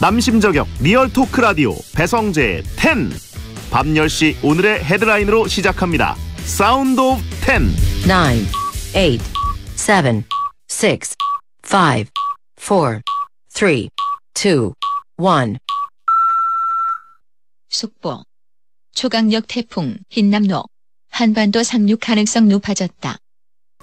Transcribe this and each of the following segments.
남심저격 리얼 토크 라디오 배성재 10. 밤 10시 오늘의 헤드라인으로 시작합니다. 사운드 오브 10. 9 8 7 6 5 4 3 2 1 속보. 초강력 태풍 흰남노. 한반도 상륙 가능성 높아졌다.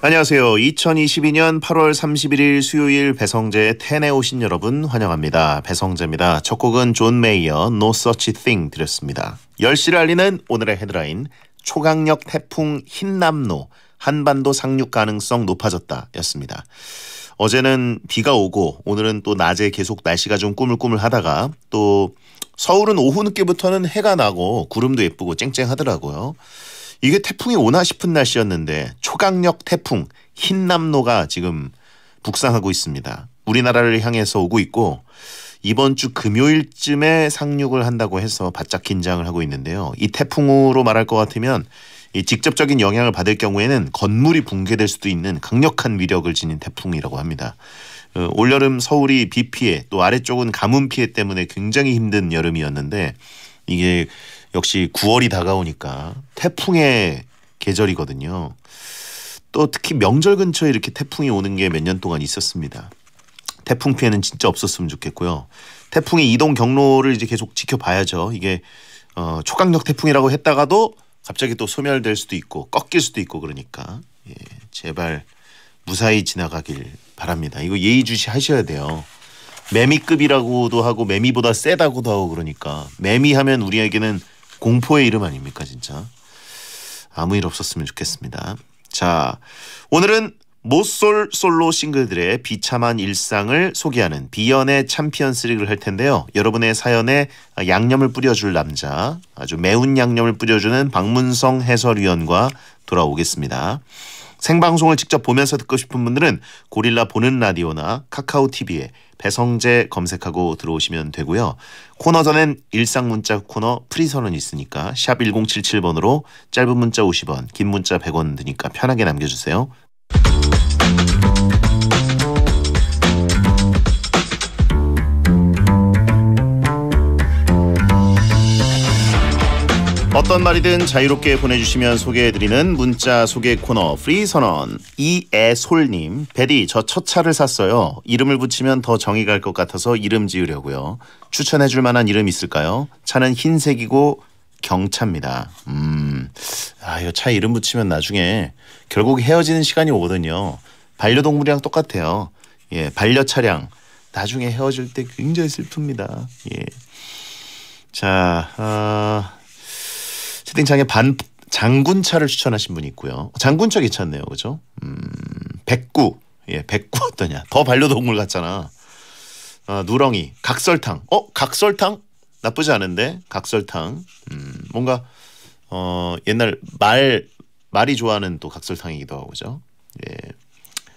안녕하세요. 2022년 8월 31일 수요일 배성재 텐에 오신 여러분 환영합니다. 배성재입니다. 첫 곡은 존 메이어 No Such Thing 드렸습니다. 10시를 알리는 오늘의 헤드라인 초강력 태풍 흰남노 한반도 상륙 가능성 높아졌다 였습니다. 어제는 비가 오고 오늘은 또 낮에 계속 날씨가 좀 꾸물꾸물하다가 또 서울은 오후 늦게부터는 해가 나고 구름도 예쁘고 쨍쨍하더라고요. 이게 태풍이 오나 싶은 날씨였는데 초강력 태풍 흰남노가 지금 북상하고 있습니다. 우리나라를 향해서 오고 있고 이번 주 금요일쯤에 상륙을 한다고 해서 바짝 긴장을 하고 있는데요. 이 태풍으로 말할 것 같으면 이 직접적인 영향을 받을 경우에는 건물이 붕괴될 수도 있는 강력한 위력을 지닌 태풍이라고 합니다. 어, 올여름 서울이 비 피해 또 아래쪽은 가뭄 피해 때문에 굉장히 힘든 여름이었는데 이게 역시 9월이 다가오니까 태풍의 계절이거든요. 또 특히 명절 근처에 이렇게 태풍이 오는 게 몇 년 동안 있었습니다. 태풍 피해는 진짜 없었으면 좋겠고요. 태풍의 이동 경로를 이제 계속 지켜봐야죠. 이게 어, 초강력 태풍이라고 했다가도 갑자기 또 소멸될 수도 있고 꺾일 수도 있고 그러니까 예, 제발 무사히 지나가길 바랍니다. 이거 예의주시 하셔야 돼요. 매미급이라고도 하고 매미보다 세다고도 하고 그러니까 매미하면 우리에게는 공포의 이름 아닙니까 진짜. 아무 일 없었으면 좋겠습니다. 자, 오늘은 모쏠 솔로 싱글들의 비참한 일상을 소개하는 비연의 챔피언스리그를 할 텐데요. 여러분의 사연에 양념을 뿌려줄 남자, 아주 매운 양념을 뿌려주는 박문성 해설위원과 돌아오겠습니다. 생방송을 직접 보면서 듣고 싶은 분들은 고릴라 보는 라디오나 카카오 TV에 배성재 검색하고 들어오시면 되고요. 코너 전엔 일상 문자 코너 프리선언 있으니까 샵 1077번으로 짧은 문자 50원, 긴 문자 100원 드니까 편하게 남겨주세요. 어떤 말이든 자유롭게 보내주시면 소개해드리는 문자 소개 코너 프리 선언 이애솔님 베디 저 첫 차를 샀어요 이름을 붙이면 더 정이 갈 것 같아서 이름 지으려고요 추천해줄 만한 이름 있을까요? 차는 흰색이고 경차입니다 음아 이거 차 이름 붙이면 나중에 결국 헤어지는 시간이 오거든요 반려동물이랑 똑같아요 예 반려차량 나중에 헤어질 때 굉장히 슬픕니다 예 자, 어, 채팅창에 반 장군차를 추천하신 분이 있고요. 장군차 괜찮네요, 그죠? 음, 백구, 예, 백구 어떠냐? 더 반려동물 같잖아. 아, 누렁이, 각설탕. 어, 각설탕? 나쁘지 않은데 각설탕. 음, 뭔가 어, 옛날 말 말이 좋아하는 또 각설탕이기도 하고 그죠? 예.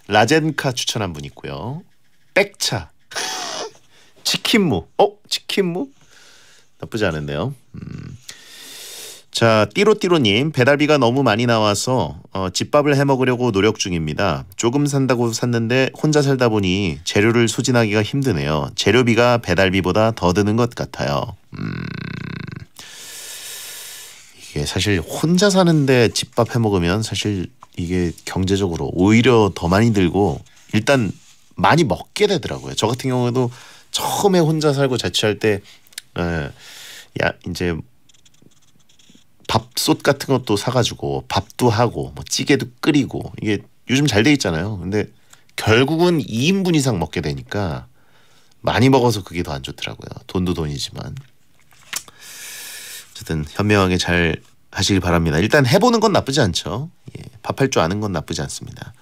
라젠카 추천한 분이 있고요. 백차. 치킨무. 어? 치킨무? 나쁘지 않은데요. 음. 자, 띠로띠로님, 배달비가 너무 많이 나와서 어, 집밥을 해 먹으려고 노력 중입니다. 조금 산다고 샀는데 혼자 살다 보니 재료를 소진하기가 힘드네요. 재료비가 배달비보다 더 드는 것 같아요. 음... 이게 사실 혼자 사는데 집밥 해 먹으면 사실 이게 경제적으로 오히려 더 많이 들고 일단 많이 먹게 되더라고요. 저 같은 경우에도 처음에 혼자 살고 자취할 때, 에, 어, 야, 이제 밥솥 같은 것도 사가지고 밥도 하고 뭐 찌개도 끓이고 이게 요즘 잘 돼 있잖아요. 근데 결국은 2인분 이상 먹게 되니까 많이 먹어서 그게 더 안 좋더라고요. 돈도 돈이지만 어쨌든 현명하게 잘 하시길 바랍니다. 일단 해보는 건 나쁘지 않죠. 예, 밥할 줄 아는 건 나쁘지 않습니다.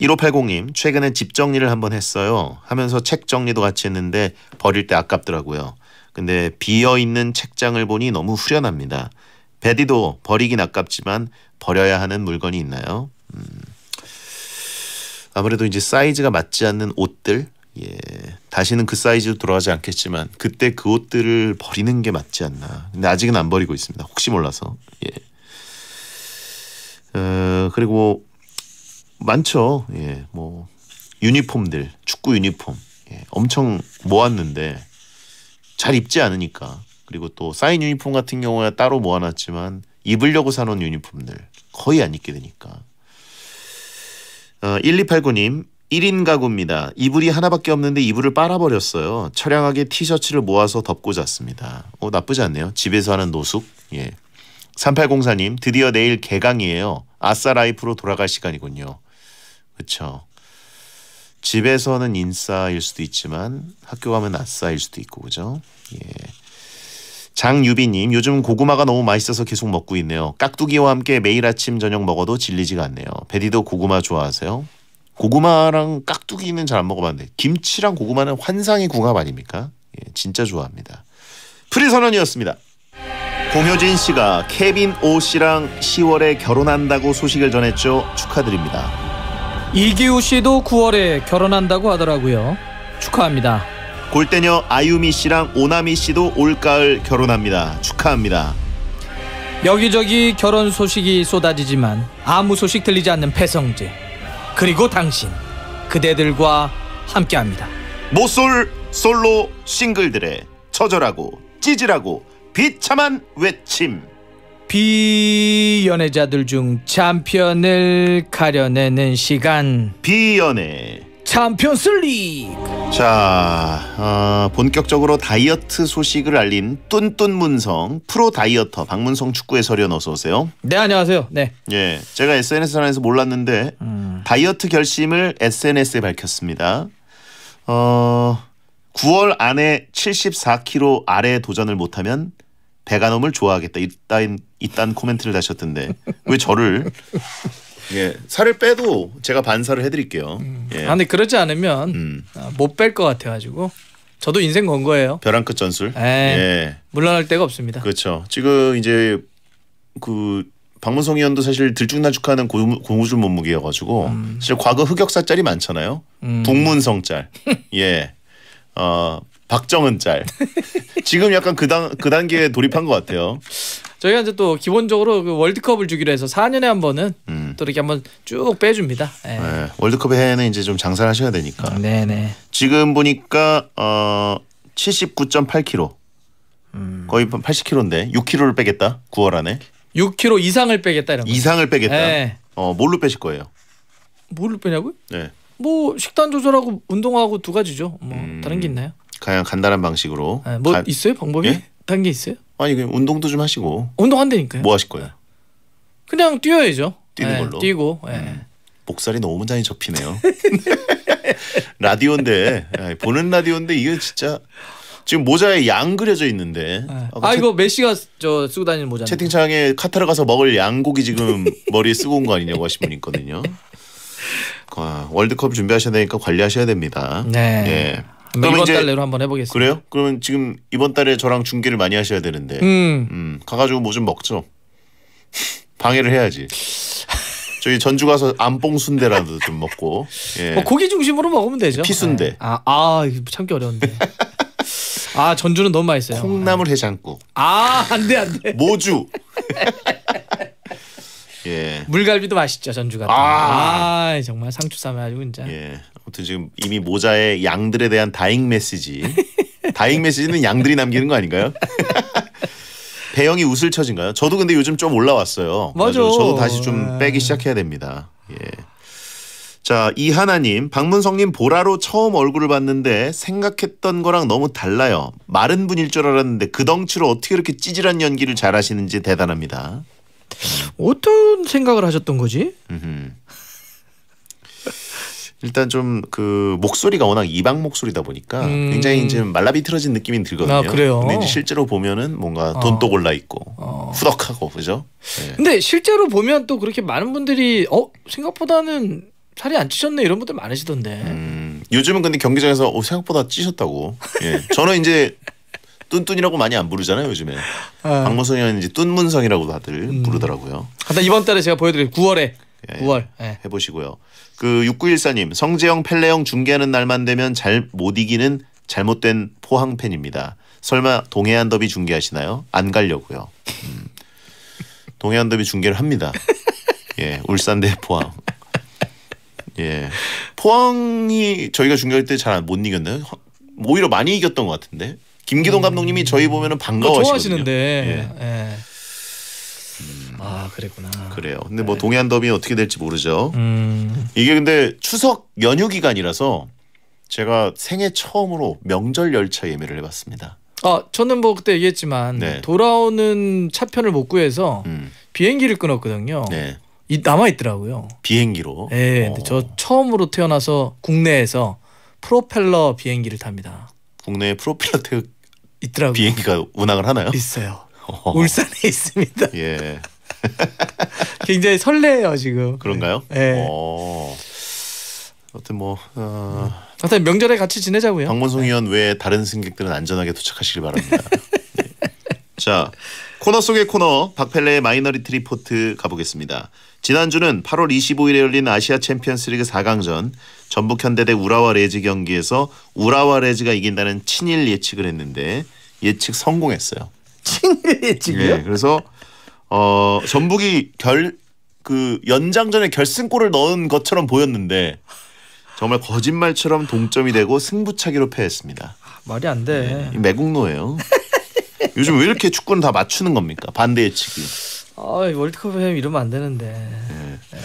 1580님 최근에 집 정리를 한번 했어요. 하면서 책 정리도 같이 했는데 버릴 때 아깝더라고요. 근데 비어 있는 책장을 보니 너무 후련합니다. 베디도 버리긴 아깝지만 버려야 하는 물건이 있나요? 음. 아무래도 이제 사이즈가 맞지 않는 옷들 예. 다시는 그 사이즈로 돌아가지 않겠지만 그때 그 옷들을 버리는 게 맞지 않나. 근데 아직은 안 버리고 있습니다. 혹시 몰라서. 예. 어, 그리고 뭐 많죠. 예. 뭐 유니폼들, 축구 유니폼. 예. 엄청 모았는데 잘 입지 않으니까 그리고 또 사인 유니폼 같은 경우에 따로 모아놨지만 입으려고 사놓은 유니폼들 거의 안 입게 되니까 어, 1289님 1인 가구입니다. 이불이 하나밖에 없는데 이불을 빨아버렸어요. 처량하게 티셔츠를 모아서 덮고 잤습니다. 어, 나쁘지 않네요. 집에서 하는 노숙. 예. 3804님 드디어 내일 개강이에요. 아싸 라이프로 돌아갈 시간이군요. 그쵸 집에서는 인싸일 수도 있지만 학교 가면 아싸일 수도 있고 그죠? 예. 장유빈님 요즘 고구마가 너무 맛있어서 계속 먹고 있네요. 깍두기와 함께 매일 아침 저녁 먹어도 질리지가 않네요. 베디도 고구마 좋아하세요? 고구마랑 깍두기는 잘 안 먹어봤는데 김치랑 고구마는 환상의 궁합 아닙니까? 예, 진짜 좋아합니다. 프리선언이었습니다. 공효진 씨가 케빈 오 씨랑 10월에 결혼한다고 소식을 전했죠. 축하드립니다. 이기우 씨도 9월에 결혼한다고 하더라고요. 축하합니다. 골대녀 아유미 씨랑 오나미 씨도 올가을 결혼합니다. 축하합니다. 여기저기 결혼 소식이 쏟아지지만 아무 소식 들리지 않는 패성재 그리고 당신 그대들과 함께합니다. 모쏠 솔로 싱글들의 처절하고 찌질하고 비참한 외침 비연애자들 중 챔피언을 가려내는 시간 비연애 챔피언스리그. 자, 어, 본격적으로 다이어트 소식을 알린 뚠뚠 문성 프로 다이어터 박문성 축구 해설위원 어서 오세요. 네, 안녕하세요. 네. 예, 제가 SNS상에서 몰랐는데 음. 다이어트 결심을 SNS에 밝혔습니다. 어, 9월 안에 74kg 아래 도전을 못하면 베가놈을 좋아하겠다. 이딴 이딴 코멘트를 다셨던데 왜 저를 예, 살을 빼도 제가 반사를 해드릴게요. 음. 예. 아, 니 그러지 않으면 음. 아, 못뺄 것 같아가지고 저도 인생 건 거예요. 벼랑 끝 전술. 에이, 예. 예, 물러날 데가 없습니다. 그렇죠. 지금 이제 그 박문성 의원도 사실 들쭉날쭉하는 고무줄 몸무게여가지고 음. 사실 과거 흑역사 짤이 많잖아요. 음. 동문성 짤, 예, 어 박정은 짤. 지금 약간 그단그 그 단계에 돌입한 것 같아요. 저희가 이제 또 기본적으로 그 월드컵을 주기로 해서 4년에 한 번은 음. 또 이렇게 한번 쭉 빼줍니다. 예. 네. 네. 월드컵 해에는 이제 좀 장사를 하셔야 되니까. 네네. 네. 지금 보니까 어 79.8kg. 음. 거의 80kg인데 뭐 6kg를 빼겠다. 9월 안에. 6kg 이상을 빼겠다 이런 거. 이상을 빼겠다. 네. 어 뭘로 빼실 거예요? 뭘로 빼냐고요? 네. 뭐 식단 조절하고 운동하고 두 가지죠. 뭐 음. 다른 게 있나요? 그냥 간단한 방식으로. 네. 뭐 가... 있어요 방법이? 예? 다른 게 있어요? 아니 그냥 운동도 좀 하시고. 운동한다니까요. 뭐 하실 거예요? 그냥 뛰어야죠. 뛰는 네, 걸로. 뛰고. 네. 목살이 너무 많이 접히네요. 라디오인데 예, 보는 라디오인데 이게 진짜 지금 모자에 양 그려져 있는데. 네. 아 채... 이거 메시가 저 쓰고 다니는 모자. 채팅창에 카타르 가서 먹을 양고기 지금 머리에 쓰고 온 거 아니냐고 하신 분 있거든요. 아, 월드컵 준비하셔야 되니까 관리하셔야 됩니다. 네. 예. 그럼 이번 달 내로 한번 해보겠습니다. 그래요? 그러면 지금 이번 달에 저랑 중계를 많이 하셔야 되는데 음. 음 가가지고 뭐 좀 먹죠. 방해를 해야지. 저희 전주 가서 안뽕 순대라도 좀 먹고. 예. 뭐 고기 중심으로 먹으면 되죠. 피순대. 예. 아, 아 참기 어려운데. 아 전주는 너무 맛있어요. 콩나물 해장국. 아 안돼 안돼. 모주. 예. 물갈비도 맛있죠 전주가. 아~, 아 정말 상추 싸면 아주 진짜. 예. 아무튼 지금 이미 모자의 양들에 대한 다잉 메시지. 다잉 메시지는 양들이 남기는 거 아닌가요? 배영이 웃을 처진가요? 저도 근데 요즘 좀 올라왔어요. 맞아. 저도 다시 좀 빼기 시작해야 됩니다. 예. 자 이하나님 박문성님 보라로 처음 얼굴을 봤는데 생각했던 거랑 너무 달라요. 마른 분일 줄 알았는데 그 덩치로 어떻게 이렇게 찌질한 연기를 잘하시는지 대단합니다. 어떤 생각을 하셨던 거지? 음흠. 일단 좀 그 목소리가 워낙 이방 목소리다 보니까 음. 굉장히 이제 말라비틀어진 느낌이 들거든요. 아, 그래요. 근데 이제 실제로 보면은 뭔가 어. 돈독 올라 있고 어. 후덕하고 그죠? 네. 근데 실제로 보면 또 그렇게 많은 분들이 어 생각보다는 살이 안 찌셨네 이런 분들 많으시던데. 음, 요즘은 근데 경기장에서 어, 생각보다 찌셨다고. 예. 저는 이제 뚠뚠이라고 많이 안 부르잖아요 요즘에. 아. 박문성이 이제 뚠문성이라고 다들 음. 부르더라고요. 하여튼 이번 달에 제가 보여드릴 9월에 예, 9월 예. 예. 해보시고요. 그 6914님 성재영 펠레영 중계하는 날만 되면 잘 못 이기는 잘못된 포항 팬입니다. 설마 동해안 더비 중계하시나요? 안 가려고요. 음. 동해안 더비 중계를 합니다. 예, 울산 대 포항. 예, 포항이 저희가 중계할 때 잘 못 이겼나요? 오히려 많이 이겼던 것 같은데. 김기동 음. 감독님이 저희 보면은 반가워하시거든요. 좋아하시는데. 예. 예. 그랬구나. 그래요. 근데 뭐 네. 동해안 더비 어떻게 될지 모르죠. 음. 이게 근데 추석 연휴 기간이라서 제가 생애 처음으로 명절 열차 예매를 해봤습니다. 아 저는 뭐 그때 얘기했지만 네. 돌아오는 차편을 못 구해서 음. 비행기를 끊었거든요. 네. 이 남아 있더라고요. 비행기로. 네, 어. 저 처음으로 태어나서 국내에서 프로펠러 비행기를 탑니다. 국내에 프로펠러 태 있더라고요. 비행기가 운항을 하나요? 있어요. 어. 울산에 있습니다. 예. 굉장히 설레요 지금. 그런가요? 네. 네. 어. 아무뭐 어... 하여튼 명절에 같이 지내자고요. 박문성 네. 의원 외에 다른 승객들은 안전하게 도착하시길 바랍니다. 네. 자 코너 속의 코너 박펠레의 마이너리트 리포트 가보겠습니다. 지난주는 8월 25일에 열린 아시아 챔피언스리그 4강전 전북 현대 대 우라와 레즈 경기에서 우라와 레즈가 이긴다는 친일 예측을 했는데 예측 성공했어요. 친일 예측이요? 네, 그래서 어 전북이 결 그 연장전에 결승골을 넣은 것처럼 보였는데 정말 거짓말처럼 동점이 되고 승부차기로 패했습니다. 아, 말이 안 돼. 네, 매국노예요. 요즘 왜 이렇게 축구는 다 맞추는 겁니까? 반대 예측이. 아, 월드컵에 이러면 안 되는데. 네. 네.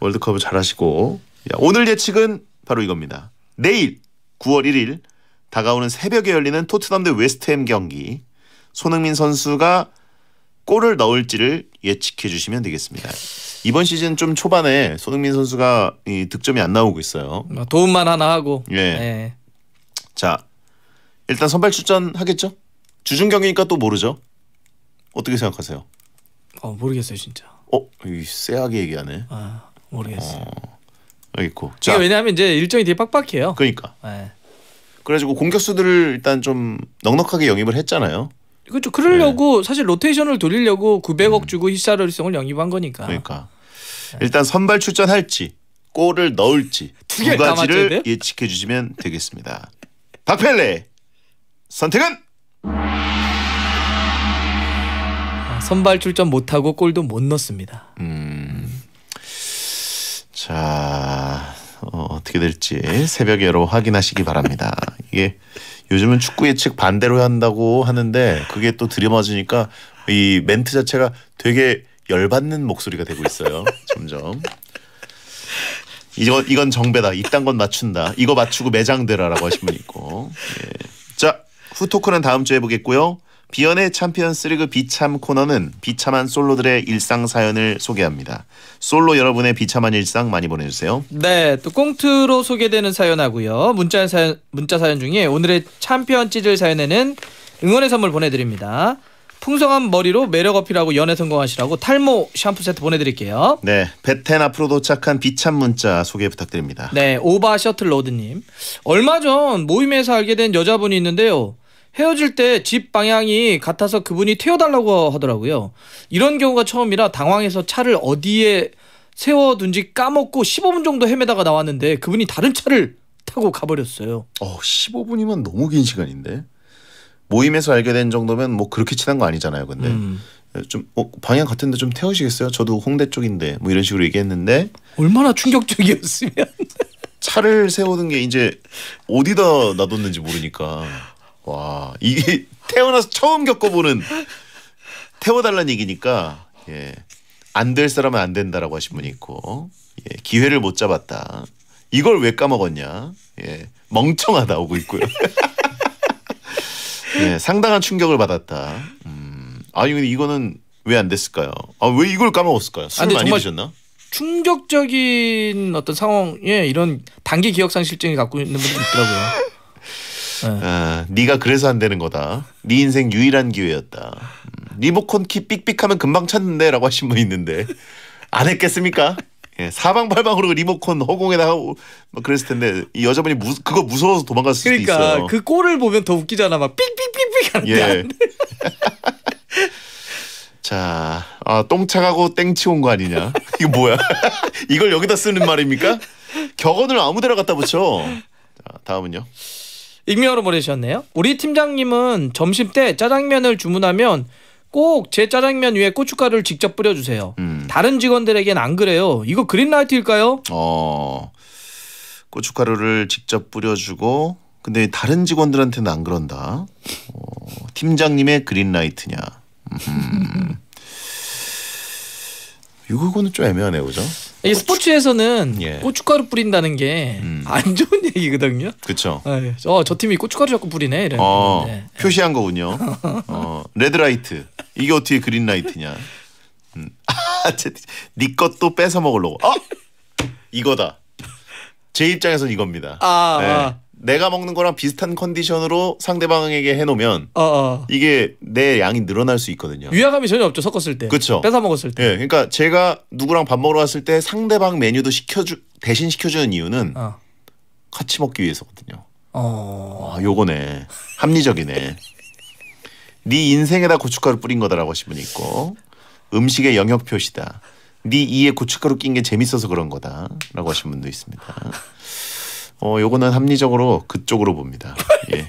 월드컵을 잘하시고 야, 오늘 예측은 바로 이겁니다. 내일 9월 1일 다가오는 새벽에 열리는 토트넘 대 웨스트햄 경기 손흥민 선수가 골을 넣을지를 예측해 주시면 되겠습니다. 이번 시즌 좀 초반에 손흥민 선수가 이 득점이 안 나오고 있어요. 아, 도움만 하나 하고. 예. 네. 자, 일단 선발 출전 하겠죠? 주중 경기니까 또 모르죠. 어떻게 생각하세요? 어 모르겠어요 진짜. 어, 이하게 얘기하네. 아 모르겠어요. 어, 알겠고. 자, 왜냐하면 이제 일정이 되게 빡빡해요. 그러니까. 네. 그래가지고 공격수들을 일단 좀 넉넉하게 영입을 했잖아요. 그렇죠. 그러려고 네. 사실 로테이션을 돌리려고 900억 음. 주고 히샤르리송을 영입한 거니까. 그러니까 네. 일단 선발 출전할지 골을 넣을지 두, 두 가지를 예측해 주시면 되겠습니다. 박펠레 선택은 아, 선발 출전 못하고 골도 못 넣습니다. 음. 자 어, 떻게 될지 새벽에 여 확인하시기 바랍니다. 이게 요즘은 축구 예측 반대로 한다고 하는데 그게 또들이맞으니까이 멘트 자체가 되게 열받는 목소리가 되고 있어요. 점점. 이거 이건 정배다. 이딴 건 맞춘다. 이거 맞추고 매장 되라라고 하신 분 있고. 예. 자, 후토크는 다음 주에 보겠고요. 비연의 챔피언스리그 비참 코너는 비참한 솔로들의 일상 사연을 소개합니다. 솔로 여러분의 비참한 일상 많이 보내주세요. 네, 또 꽁트로 소개되는 사연하고요. 문자 사연 문자 사연 중에 오늘의 챔피언 찌질 사연에는 응원의 선물 보내드립니다. 풍성한 머리로 매력 어필하고 연애 성공하시라고 탈모 샴푸 세트 보내드릴게요. 네, 베텐 앞으로 도착한 비참 문자 소개 부탁드립니다. 네, 오바 셔틀 로드님. 얼마 전 모임에서 알게 된 여자분이 있는데요. 헤어질 때 집 방향이 같아서 그분이 태워달라고 하더라고요. 이런 경우가 처음이라 당황해서 차를 어디에 세워둔지 까먹고 15분 정도 헤매다가 나왔는데 그분이 다른 차를 타고 가버렸어요. 어, 15분이면 너무 긴 시간인데 모임에서 알게 된 정도면 뭐 그렇게 친한 거 아니잖아요. 근데 음. 예, 좀 어, 방향 같은데 좀 태우시겠어요? 저도 홍대 쪽인데 뭐 이런 식으로 얘기했는데 얼마나 충격적이었으면 차를 세우는 게 이제 어디다 놔뒀는지 모르니까 와 이게 태어나서 처음 겪어보는 태워달라는 얘기니까 예. 안 될 사람은 안 된다라고 하신 분이 있고 예. 기회를 못 잡았다. 이걸 왜 까먹었냐? 예. 멍청하다 오고 있고요. 예, 상당한 충격을 받았다. 음, 아니 근데 이거는 왜 안 됐을까요? 아 왜 이걸 까먹었을까요? 술 아, 많이 드셨나? 충격적인 어떤 상황에 이런 단기 기억상 실증이 갖고 있는 분들이 있더라고요. 네. 아, 네가 그래서 안 되는 거다. 네 인생 유일한 기회였다. 음. 리모컨 키 삑삑하면 금방 찾는데라고 하신 분 있는데 안 했겠습니까? 예, 사방팔방으로 리모컨 허공에다가 막 그랬을 텐데 이 여자분이 무, 그거 무서워서 도망갔을 그러니까, 수도 있어요. 그러니까 그 꼴을 보면 더 웃기잖아. 막 삑삑삑삑 하는데 예. 자, 아, 똥차가고 땡치온 거 아니냐? 이거 뭐야? 이걸 여기다 쓰는 말입니까? 격언을 아무데나 갖다 붙여. 자, 다음은요. 익명으로 보내주셨네요. 우리 팀장님은 점심 때 짜장면을 주문하면 꼭 제 짜장면 위에 고춧가루를 직접 뿌려주세요. 음. 다른 직원들에겐 안 그래요. 이거 그린라이트일까요? 어, 고춧가루를 직접 뿌려주고 근데 다른 직원들한테는 안 그런다. 어, 팀장님의 그린라이트냐. 음. 이거는 좀 애매하네요, 그죠? 이 스포츠에서는 예. 고춧가루 뿌린다는 게안 음. 좋은 얘기거든요. 그렇죠. 어, 저 팀이 고춧가루 자꾸 뿌리네. 이런. 어, 네, 네. 표시한 거군요. 어, 레드라이트. 이게 어떻게 그린라이트냐. 음. 네 것도 뺏어 먹으려고. 어? 이거다. 제 입장에선 이겁니다. 아, 네. 아. 내가 먹는 거랑 비슷한 컨디션으로 상대방에게 해놓으면 어, 어. 이게 내 양이 늘어날 수 있거든요. 위화감이 전혀 없죠 섞었을 때. 그렇죠. 뺏어 먹었을 때. 예, 그러니까 제가 누구랑 밥 먹으러 갔을 때 상대방 메뉴도 시켜주 대신 시켜주는 이유는 어. 같이 먹기 위해서거든요. 어. 아, 요거네 합리적이네. 네 인생에다 고춧가루 뿌린 거다라고 하신 분이 있고 음식의 영역 표시다. 네 이에 고춧가루 낀 게 재밌어서 그런 거다라고 하신 분도 있습니다. 어, 요거는 합리적으로 그쪽으로 봅니다. 예.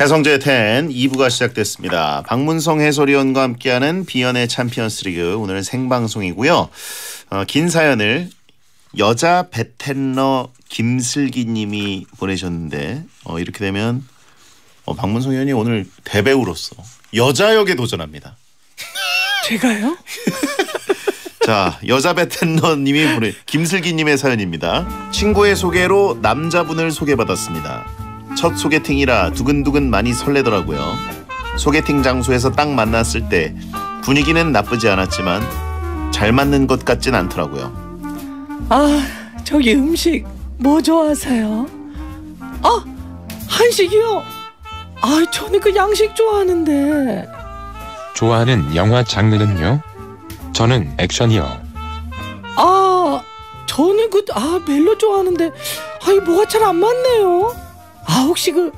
배성재 텐 2부가 시작됐습니다. 박문성 해설위원과 함께하는 비연의 챔피언스리그 오늘은 생방송이고요. 어, 긴 사연을 여자 베텐러 김슬기님이 보내셨는데 어, 이렇게 되면 어, 박문성 의원이 오늘 대배우로서 여자 역에 도전합니다. 제가요? 자 여자 베텐러님이 보내 김슬기님의 사연입니다. 친구의 소개로 남자분을 소개받았습니다. 첫 소개팅이라 두근두근 많이 설레더라고요. 소개팅 장소에서 딱 만났을 때 분위기는 나쁘지 않았지만 잘 맞는 것 같진 않더라고요. 아, 저기 음식 뭐 좋아하세요? 아, 한식이요? 아, 저는 그 양식 좋아하는데. 좋아하는 영화 장르는요? 저는 액션이요. 아, 저는 그, 아, 멜로 좋아하는데, 아, 이 뭐가 잘 안 맞네요. 아, 혹시 그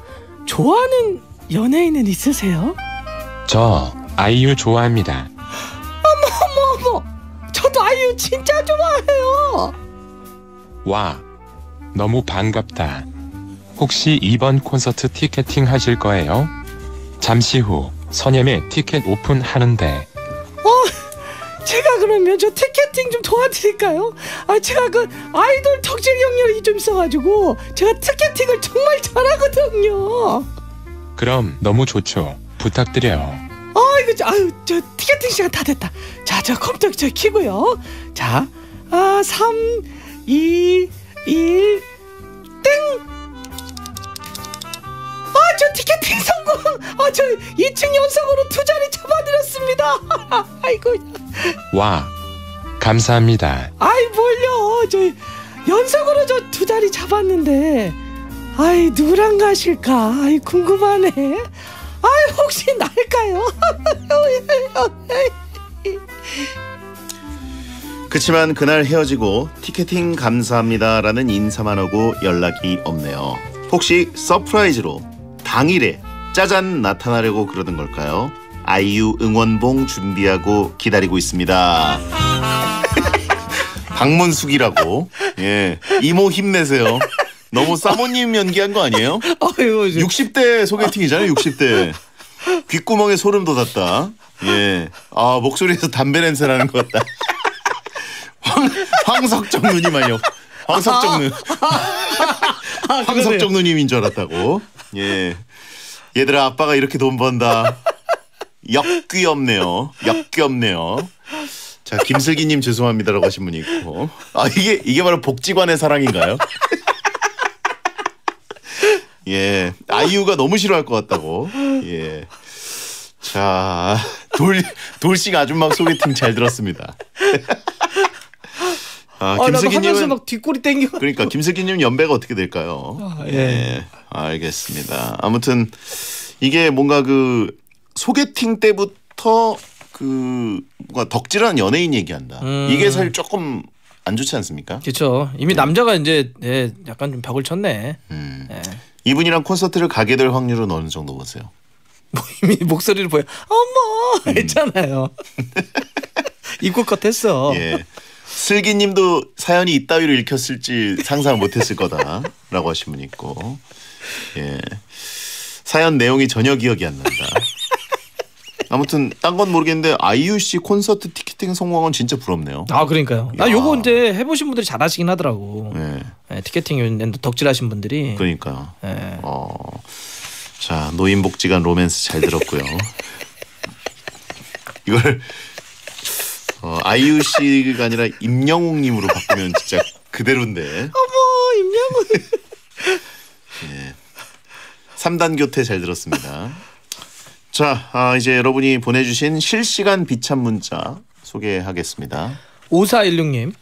좋아하는 연예인은 있으세요? 저 아이유 좋아합니다. 어머 어머 어머 저도 아이유 진짜 좋아해요. 와 너무 반갑다. 혹시 이번 콘서트 티켓팅 하실 거예요? 잠시 후 선염의 티켓 오픈하는데. 어. 그러면 저 티켓팅 좀 도와드릴까요? 아 제가 그 아이돌 덕질 경력이 좀 있어가지고 제가 티켓팅을 정말 잘하거든요. 그럼 너무 좋죠. 부탁드려요. 아 이거 저, 아유 저 티켓팅 시간 다 됐다. 자저 컴퓨터 저 키고요. 자, 아 3, 2, 1, 땡. 아저 티켓팅 성공! 아저 2층 연속으로 두 자리 잡아드렸습니다. 아이고. 와 감사합니다. 아이 뭘요? 저 연속으로 저 두 자리 잡았는데 아이 누랑 가실까? 아이 궁금하네. 아이 혹시 날까요? 그치만 그날 헤어지고 티켓팅 감사합니다라는 인사만 하고 연락이 없네요. 혹시 서프라이즈로 당일에 짜잔 나타나려고 그러는 걸까요? 아이유 응원봉 준비하고 기다리고 있습니다. 박문숙이라고. 예. 이모 힘내세요. 너무 사모님 연기한 거 아니에요? 60대 소개팅이잖아요, 60대. 귓구멍에 소름 돋았다. 예. 아, 목소리에서 담배 냄새 나는 것 같다. 황, 황석정 누님 아니요. 황석정 누 황석정 누님인 줄 알았다고. 예. 얘들아 아빠가 이렇게 돈 번다. 역귀엽네요. 역귀엽네요. 자 김슬기님 죄송합니다라고 하신 분이 있고 아 이게 이게 바로 복지관의 사랑인가요? 예 아이유가 너무 싫어할 것 같다고 예. 자, 돌, 돌싱 아줌마 소개팅 잘 들었습니다. 아, 아 김슬기님은 막 뒷골이 땡겨. 그러니까 김슬기님 연배가 어떻게 될까요? 아, 예. 예. 알겠습니다. 아무튼 이게 뭔가 그 소개팅 때부터 그 뭔가 덕질한 연예인 얘기한다. 음. 이게 사실 조금 안 좋지 않습니까? 그렇죠. 이미 네. 남자가 이제 예, 약간 좀 벽을 쳤네. 음. 예. 이분이랑 콘서트를 가게 될 확률은 어느 정도 보세요? 뭐 이미 목소리를 보여. 어머 음. 했잖아요. 입고 컷했어. 예. 슬기님도 사연이 이따위로 읽혔을지 상상 못했을 거다라고 하신 분 있고 예 사연 내용이 전혀 기억이 안 난다. 아무튼 딴 건 모르겠는데 아이유 씨 콘서트 티켓팅 성공은 진짜 부럽네요. 아 그러니까요. 나 요거 이제 해보신 분들이 잘하시긴 하더라고. 네. 네 티켓팅 덕질하신 분들이. 그러니까요. 네. 어, 자 노인복지관 로맨스 잘 들었고요. 이걸 어, 아이유 씨가 아니라 임영웅님으로 바꾸면 진짜 그대로인데. 어머 임영웅. 예. 3단 교태 잘 들었습니다. 자 아, 이제 여러분이 보내주신 실시간 비참 문자 소개하겠습니다. 5416님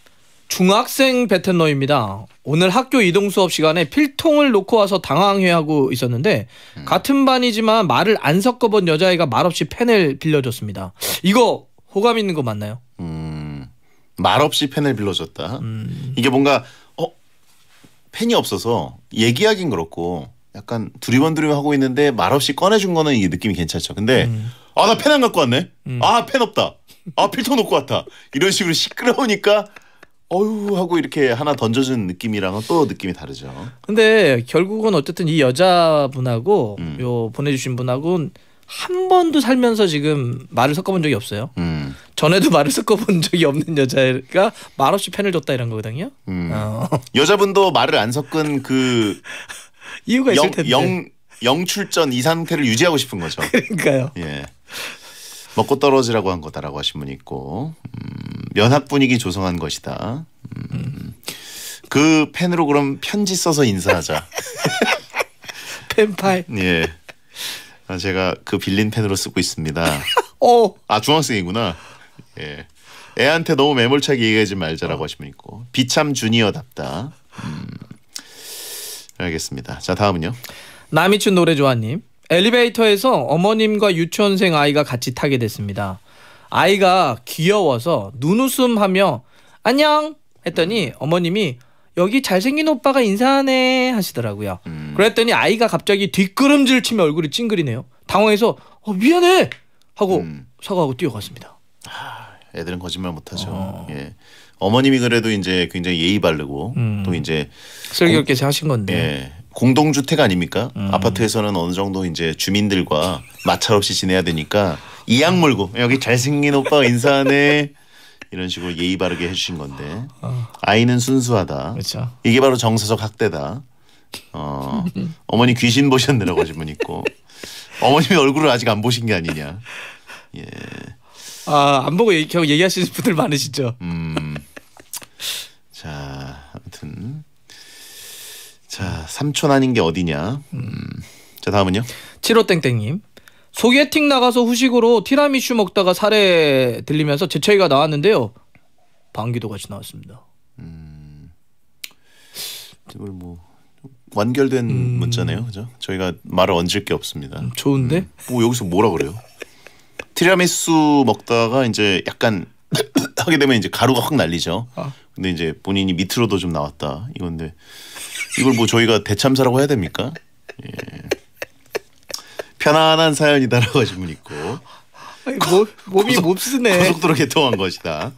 중학생 베트너입니다 오늘 학교 이동 수업 시간에 필통을 놓고 와서 당황해하고 있었는데 음. 같은 반이지만 말을 안 섞어본 여자애가 말없이 펜을 빌려줬습니다. 이거 호감 있는 거 맞나요? 음, 말없이 펜을 빌려줬다. 음. 이게 뭔가 어 팬이 없어서 얘기하긴 그렇고 약간 두리번두리번 하고 있는데 말없이 꺼내준 거는 이게 느낌이 괜찮죠. 근데 음. 아나 펜 안 갖고 왔네. 음. 아펜 없다. 아필터 놓고 왔다. 이런 식으로 시끄러우니까 어유 하고 이렇게 하나 던져준 느낌이랑은 또 느낌이 다르죠. 근데 결국은 어쨌든 이 여자분하고 음. 요 보내주신 분하고는 한 번도 살면서 지금 말을 섞어본 적이 없어요. 음. 전에도 말을 섞어본 적이 없는 여자가 말없이 펜을 줬다 이런 거거든요. 음. 어. 여자분도 말을 안 섞은 그 이유가 영, 있을 텐데. 영, 영출전 이 상태를 유지하고 싶은 거죠. 그러니까요. 예. 먹고 떨어지라고 한 거다라고 하신 분이 있고 음, 연합 분위기 조성한 것이다. 음, 음. 그 펜으로 그럼 편지 써서 인사하자. 펜팔. 예. 아, 제가 그 빌린 펜으로 쓰고 있습니다. 어. 아 중학생이구나. 예. 애한테 너무 매몰차게 얘기하지 말자라고 어. 하시면 있고 비참 주니어답다. 음. 알겠습니다. 자 다음은요. 남이춘 노래좋아님 엘리베이터에서 어머님과 유치원생 아이가 같이 타게 됐습니다. 아이가 귀여워서 눈웃음하며 안녕 했더니 어머님이 여기 잘생긴 오빠가 인사하네 하시더라고요. 음. 그랬더니 아이가 갑자기 뒷걸음질 치며 얼굴이 찡그리네요. 당황해서 어, 미안해 하고 음. 사과하고 뛰어갔습니다. 하... 아. 애들은 거짓말 못하죠. 어. 예. 어머님이 그래도 이제 굉장히 예의 바르고 음. 또 이제 슬기롭게 하신 건데. 예. 공동주택 아닙니까? 음. 아파트에서는 어느 정도 이제 주민들과 마찰 없이 지내야 되니까 이악 물고 여기 잘생긴 오빠 인사하네 이런 식으로 예의 바르게 해주신 건데 어. 아이는 순수하다. 그렇죠. 이게 바로 정서적 학대다. 어, 어머니 귀신 보셨느라고 하신 분 있고 어머님이 얼굴을 아직 안 보신 게 아니냐. 예. 아, 안 보고 얘기, 얘기하시는 분들 많으시죠. 음. 자, 아무튼 자, 삼촌 아닌 게 어디냐. 음. 자, 다음은요. 7호 땡땡님. 소개팅 나가서 후식으로 티라미슈 먹다가 살해 들리면서 제차이가 나왔는데요. 방귀도 같이 나왔습니다. 음. 이걸 뭐 완결된 음. 문자네요, 그죠? 저희가 말을 얹을 게 없습니다. 음, 좋은데? 음. 뭐 여기서 뭐라 그래요? 티라미수 먹다가 이제 약간 하게 되면 이제 가루가 확 날리죠. 아. 근데 이제 본인이 밑으로도 좀 나왔다 이건데 이걸 뭐 저희가 대참사라고 해야 됩니까? 예. 편안한 사연이다라고 하신 분 있고 아니, 뭐, 고, 몸, 몸이 고속, 몹쓰네 고속도로 개통한 것이다.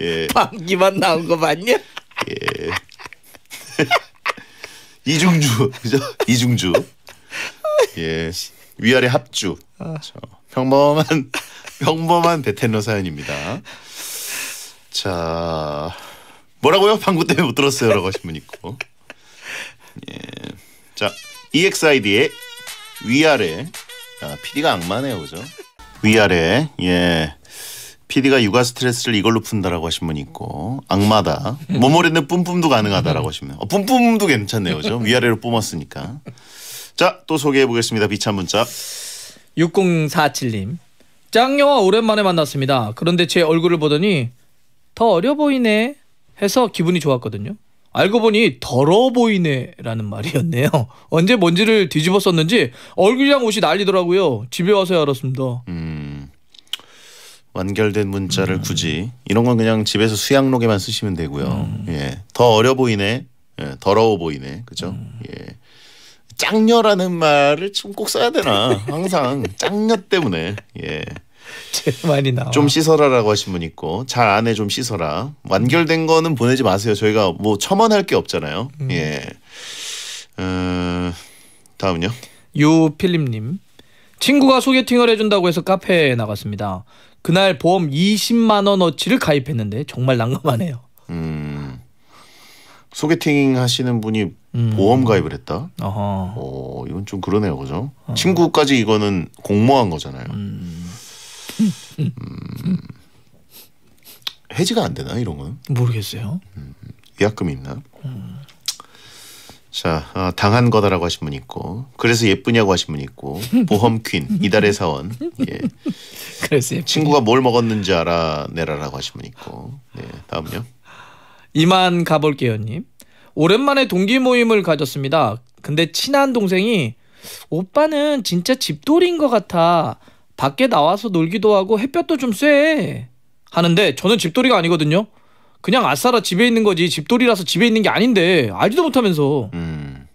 예. 방귀만 나온 거 맞냐? 예. 이중주 그죠? 이중주. 예. 위아래 합주. 그 평범한 평범한 베텐러 사연입니다. 자 뭐라고요? 방구 때문에 못 들었어요라고 하신 분 있고. 예. 자 EXID의 위아래. 아, PD가 악마네요, 그죠? 위아래. 예. PD가 육아 스트레스를 이걸로 푼다라고 하신 분이 있고 악마다 모모리는 뿜뿜도 가능하다라고 하시면 어, 뿜뿜도 괜찮네요 그죠 위아래로 뿜었으니까 자, 또 소개해 보겠습니다. 비참 문자. 6047님. 짱녀와 오랜만에 만났습니다. 그런데 제 얼굴을 보더니 더 어려 보이네 해서 기분이 좋았거든요. 알고 보니 더러 보이네라는 말이었네요. 언제 뭔지를 뒤집었었는지 얼굴이랑 옷이 난리더라고요. 집에 와서야 알았습니다. 음, 완결된 문자를 음. 굳이 이런 건 그냥 집에서 수양록에만 쓰시면 되고요. 음. 예, 더 어려 보이네, 예, 더러워 보이네, 그죠? 음. 예. 짱녀라는 말을 좀꼭 써야 되나 항상 짱녀 때문에 예. 제일 많이 나와. 좀 씻어라라고 하신 분 있고 잘 안에 좀 씻어라. 완결된 거는 보내지 마세요. 저희가 뭐 첨언할 게 없잖아요. 음. 예. 어, 다음은요. 유필림님 친구가 소개팅을 해준다고 해서 카페에 나갔습니다. 그날 보험 20만 원어치를 가입했는데 정말 난감하네요. 음. 소개팅 하시는 분이 음. 보험 가입을 했다. 어허. 어 이건 좀 그러네요, 그죠? 어. 친구까지 이거는 공모한 거잖아요. 음. 음. 해지가 안 되나 이런 거는? 모르겠어요. 음, 예약금이 있나? 자 아, 당한 거다라고 하신 분 있고 그래서 예쁘냐고 하신 분 있고 보험 퀸 이달의 사원 예 그래서 친구가 뭘 먹었는지 알아내라라고 하신 분 있고 네 다음요 이만 가볼게요 님. 오랜만에 동기 모임을 가졌습니다. 근데 친한 동생이 오빠는 진짜 집돌인 것 같아. 밖에 나와서 놀기도 하고 햇볕도 좀 쐬. 하는데 저는 집돌이가 아니거든요. 그냥 아싸라 집에 있는 거지 집돌이라서 집에 있는 게 아닌데 알지도 못하면서. 음,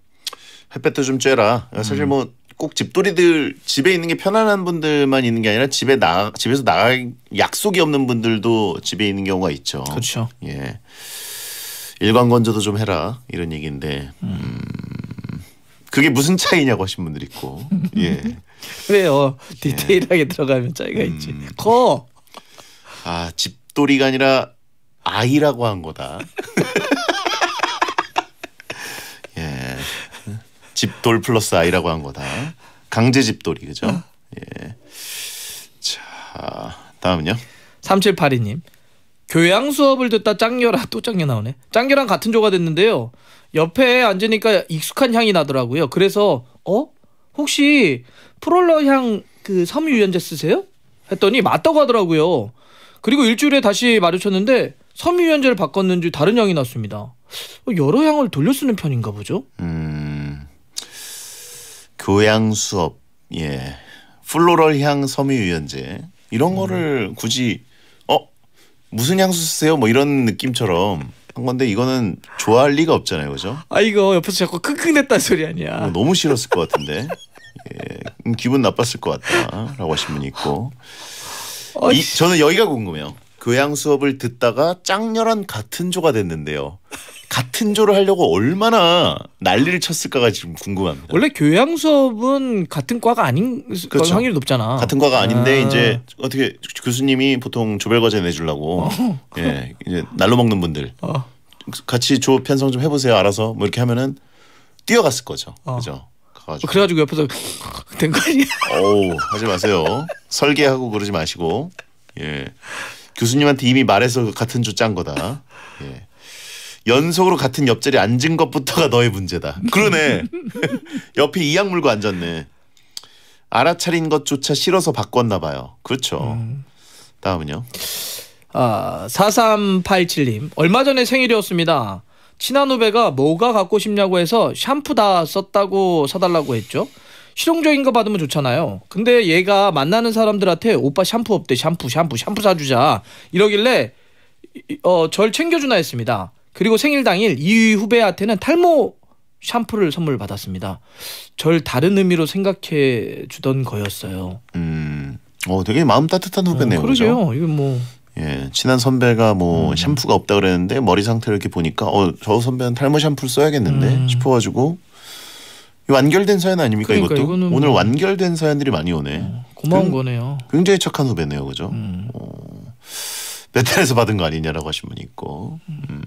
햇볕도 좀 쬐라. 어, 사실 음. 뭐꼭 집돌이들 집에 있는 게 편안한 분들만 있는 게 아니라 집에 나 집에서 나갈 약속이 없는 분들도 집에 있는 경우가 있죠. 그렇죠. 예. 일반건조도좀 해라 이런 얘기인데 음, 그게 무슨 차이냐고 하신 분들 있고 예. 왜요? 예. 디테일하게 들어가면 차이가 있지. 음. 커. 아 집돌이가 아니라 아이라고 한 거다. 예. 집돌 플러스 아이라고 한 거다. 강제 집돌이 그죠? 어. 예. 자 다음은요. 3782님 교양 수업을 듣다 짱녀라 또 짱녀 나오네. 짱녀랑 같은 조가 됐는데요. 옆에 앉으니까 익숙한 향이 나더라고요. 그래서 어? 혹시 프롤러 향그 섬유 유연제 쓰세요? 했더니 맞다고 하더라고요. 그리고 일주일에 다시 마주쳤는데 섬유 유연제를 바꿨는지 다른 향이 났습니다. 어, 여러 향을 돌려 쓰는 편인가 보죠. 음. 교양 수업. 예. 플로럴 향 섬유 유연제. 이런 음. 거를 굳이 무슨 향수 쓰세요? 뭐 이런 느낌처럼 한 건데 이거는 좋아할 리가 없잖아요, 그죠? 아 이거 옆에서 자꾸 끙끙댔다는 소리 아니야? 어, 너무 싫었을 것 같은데 예, 음, 기분 나빴을 것 같다라고 하신 분이 있고 어, 이, 저는 여기가 궁금해요. 교양 그 수업을 듣다가 짱녀란 같은 조가 됐는데요. 같은 조를 하려고 얼마나 난리를 쳤을까가 지금 궁금합니다. 원래 교양 수업은 같은 과가 아닌 그렇죠. 확률이 높잖아. 같은 과가 아닌데 아. 이제 어떻게 교수님이 보통 조별 과제 내주려고 어. 예 이제 날로 먹는 분들 어. 같이 조 편성 좀 해보세요 알아서 뭐 이렇게 하면은 뛰어갔을 거죠. 어. 그죠. 가가지고. 그래가지고 옆에서 된 거 아니야? 어 하지 마세요. 설계하고 그러지 마시고 예 교수님한테 이미 말해서 그 같은 조 짠 거다. 예. 연속으로 같은 옆자리에 앉은 것부터가 너의 문제다. 그러네. 옆에 이악 물고 앉았네. 알아차린 것조차 싫어서 바꿨나 봐요. 그렇죠. 음. 다음은요. 아, 4387님. 얼마 전에 생일이었습니다. 친한 후배가 뭐가 갖고 싶냐고 해서 샴푸 다 썼다고 사달라고 했죠. 실용적인 거 받으면 좋잖아요. 근데 얘가 만나는 사람들한테 오빠 샴푸 없대 샴푸 샴푸 샴푸 사주자 이러길래 어, 절 챙겨주나 했습니다. 그리고 생일 당일 이 후배한테는 탈모 샴푸를 선물 받았습니다. 절 다른 의미로 생각해 주던 거였어요. 음, 어 되게 마음 따뜻한 어, 후배네요. 어, 그러죠 이건 뭐. 예, 친한 선배가 뭐 음. 샴푸가 없다 그랬는데 머리 상태를 이렇게 보니까 어저 선배는 탈모 샴푸를 써야겠는데 음. 싶어가지고 완결된 사연 아닙니까 그러니까, 이것도 뭐... 오늘 완결된 사연들이 많이 오네. 어, 고마운 굉, 거네요. 굉장히 착한 후배네요, 그죠? 음. 어, 베에서 받은 거 아니냐라고 하신 분이 있고. 음. 음.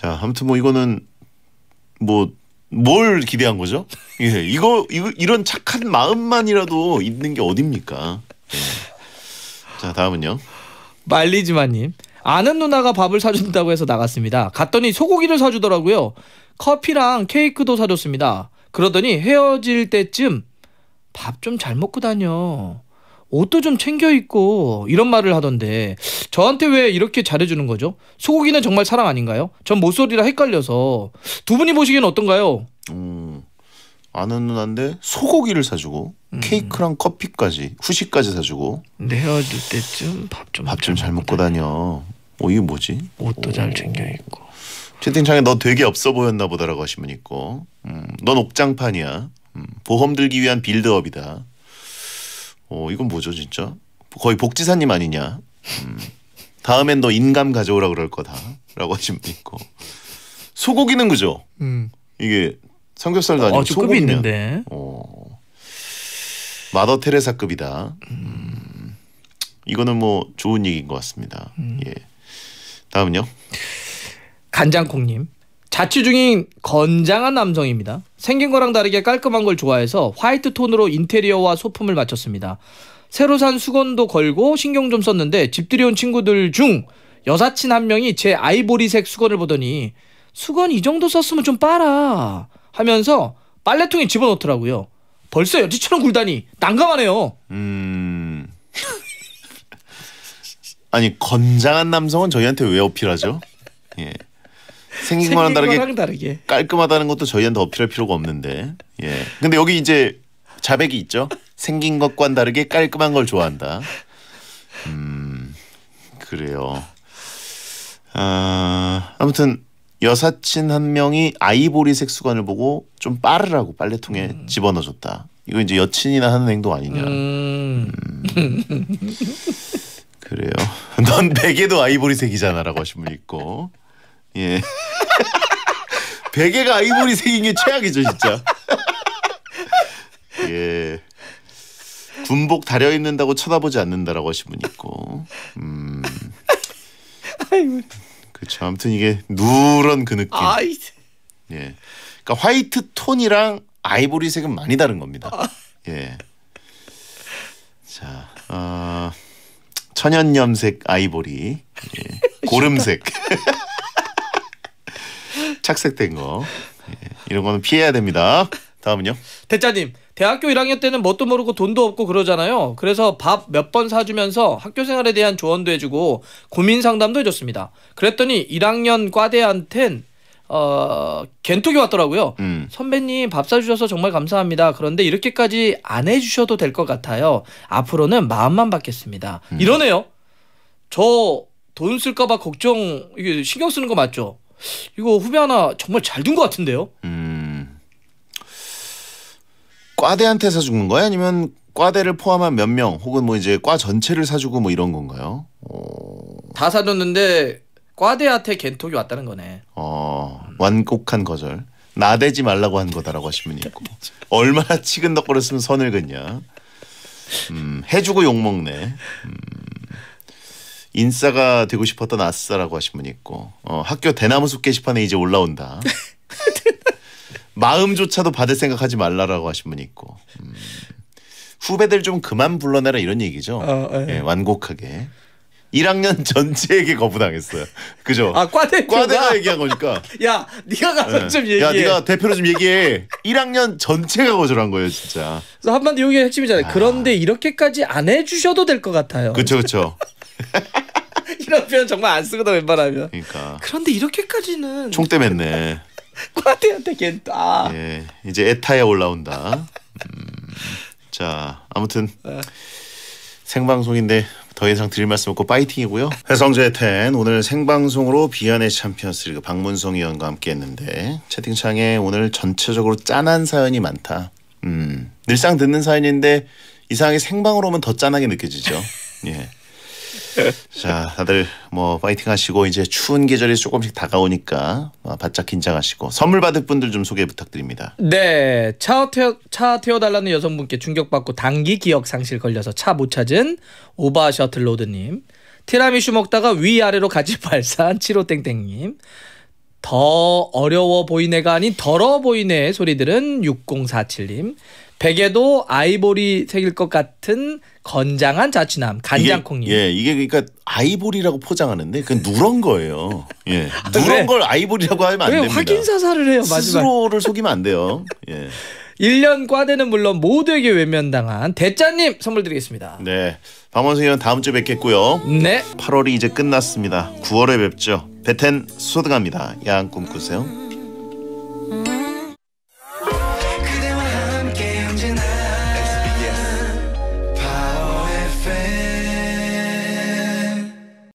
자, 아무튼 뭐 이거는 뭐 뭘 기대한 거죠? 예, 이거 이거 이런 착한 마음만이라도 있는 게 어딥니까? 예. 자, 다음은요. 말리지마님 아는 누나가 밥을 사준다고 해서 나갔습니다. 갔더니 소고기를 사주더라고요. 커피랑 케이크도 사줬습니다. 그러더니 헤어질 때쯤 밥 좀 잘 먹고 다녀. 옷도 좀 챙겨 입고 이런 말을 하던데 저한테 왜 이렇게 잘해주는 거죠? 소고기는 정말 사랑 아닌가요? 전 모쏠이라 헷갈려서 두 분이 보시기엔 어떤가요? 음, 아는 누나인데 소고기를 사주고 음. 케이크랑 커피까지 후식까지 사주고 내어줄 때쯤 밥 좀 밥 좀 잘 먹고 다녀. 오 어, 이게 뭐지? 옷도 오. 어. 잘 챙겨 입고. 채팅창에 너 되게 없어 보였나 보다라고 하시면 있고, 음, 넌 옥장판이야. 음, 보험 들기 위한 빌드업이다. 어 이건 뭐죠 진짜? 거의 복지사님 아니냐? 음. 다음엔 너 인감 가져오라 그럴 거다라고 하신 분 있고 소고기는 그죠? 음. 이게 삼겹살도 아니고 어, 아, 소고기 있는데. 어. 마더 테레사급이다. 음. 이거는 뭐 좋은 얘기인 것 같습니다. 음. 예. 다음은요. 간장콩님. 자취 중인 건장한 남성입니다. 생긴 거랑 다르게 깔끔한 걸 좋아해서 화이트 톤으로 인테리어와 소품을 맞췄습니다. 새로 산 수건도 걸고 신경 좀 썼는데 집들이온 친구들 중 여사친 한 명이 제 아이보리색 수건을 보더니 수건 이 정도 썼으면 좀 빨아 하면서 빨래통에 집어넣더라고요. 벌써 여지처럼 굴다니 난감하네요. 음. 아니 건장한 남성은 저희한테 왜 어필하죠? 예. 생긴 거랑 다르게, 다르게, 깔끔하다는 것도 저희한테 어필할 필요가 없는데. 예. 근데 여기 이제 자백이 있죠. 생긴 것과는 다르게 깔끔한 걸 좋아한다. 음 그래요. 아, 아무튼 여사친 한 명이 아이보리색 수건을 보고 좀 빠르라고 빨래통에 음. 집어넣어줬다. 이거 이제 여친이나 하는 행동 아니냐. 음. 음. 그래요. 넌 베개도 아이보리색이잖아라고 하신 분 있고. 예. 베개가 아이보리 색인 게 최악이죠 진짜. 예. 군복 다려 입는다고 쳐다보지 않는다라고 하신 분 있고. 음. 아 그렇죠. 아무튼 이게 누런 그 느낌. 아이. 예. 그러니까 화이트 톤이랑 아이보리색은 많이 다른 겁니다. 아. 예. 자, 어, 천연염색 아이보리, 예. 고름색. 착색된 거 예, 이런 거는 피해야 됩니다. 다음은요. 대짜님 대학교 1학년 때는 뭣도 모르고 돈도 없고 그러잖아요. 그래서 밥 몇 번 사주면서 학교 생활에 대한 조언도 해주고 고민 상담도 해줬습니다. 그랬더니 1학년 과대한텐 어, 겐톡이 왔더라고요. 음. 선배님 밥 사주셔서 정말 감사합니다. 그런데 이렇게까지 안 해주셔도 될 것 같아요. 앞으로는 마음만 받겠습니다. 음. 이러네요. 저 돈 쓸까봐 걱정 이게 신경 쓰는 거 맞죠? 이거 후배 하나 정말 잘 둔 것 같은데요. 음. 과대한테 사주는 거야 아니면 과대를 포함한 몇 명 혹은 뭐 이제 과 전체를 사주고 뭐 이런 건가요? 어... 다 사줬는데 과대한테 겐톡이 왔다는 거네. 어 완곡한 거절. 나대지 말라고 한 거다라고 하신 분이 있고 얼마나 치근덕거렸으면 선을 긋냐. 음, 해주고 욕 먹네. 음. 인싸가 되고 싶었던 아싸라고 하신 분이 있고 어, 학교 대나무 숲 게시판에 이제 올라온다. 마음조차도 받을 생각하지 말라라고 하신 분이 있고 음. 후배들 좀 그만 불러내라 이런 얘기죠. 어, 예, 예 완곡하게. 1학년 전체에게 거부당했어요. 그죠? 아, 과대표가, 과대가 얘기한 거니까. 야, 네가 가서 네. 좀 얘기해. 야, 네가 대표로 좀 얘기해. 1학년 전체가 거절한 거예요, 진짜. 그래서 한마디 여기 핵심이잖아요. 아. 그런데 이렇게까지 안 해주셔도 될 것 같아요. 그렇죠, 그렇죠. 이런 표현 정말 안 쓰거든 웬만하면. 그러니까. 그런데 이렇게까지는 총대 맸네. 과대한테 겐다. 아. 예, 이제 에타에 올라온다. 음, 자, 아무튼 네. 생방송인데 더 이상 드릴 말씀 없고 파이팅이고요. 해성재 텐 오늘 생방송으로 비안의 챔피언스리그 박문성 위원과 함께했는데 채팅창에 오늘 전체적으로 짠한 사연이 많다. 음, 늘상 듣는 사연인데 이상하게 생방으로 오면 더 짠하게 느껴지죠. 예. 자, 다들 뭐 파이팅 하시고 이제 추운 계절이 조금씩 다가오니까 뭐 바짝 긴장하시고 선물 받을 분들 좀 소개 부탁드립니다. 네, 차 태워 차 태워 달라는 여성분께 충격받고 단기 기억 상실 걸려서 차 못 찾은 오바 셔틀로드님, 티라미슈 먹다가 위 아래로 같이 발산 치로 땡땡님. 더 어려워 보이네가 아닌 더러워 보이네 소리들은 6047님 베개도 아이보리색일 것 같은 건장한 자취남 간장콩님. 이 예, 이게 그러니까 아이보리라고 포장하는데 그 누런 거예요. 예, 아, 누런 왜? 걸 아이보리라고 하면 안 됩니다. 확인 사살을 해요. 마지막. 스스로를 속이면 안 돼요. 예. 1년 과대는 물론 모두에게 외면당한 대짜님 선물 드리겠습니다. 네. 박원승 의원 다음 주 뵙겠고요. 네. 8월이 이제 끝났습니다. 9월에 뵙죠. 베텐 수소등합니다. 야한 꿈 꾸세요.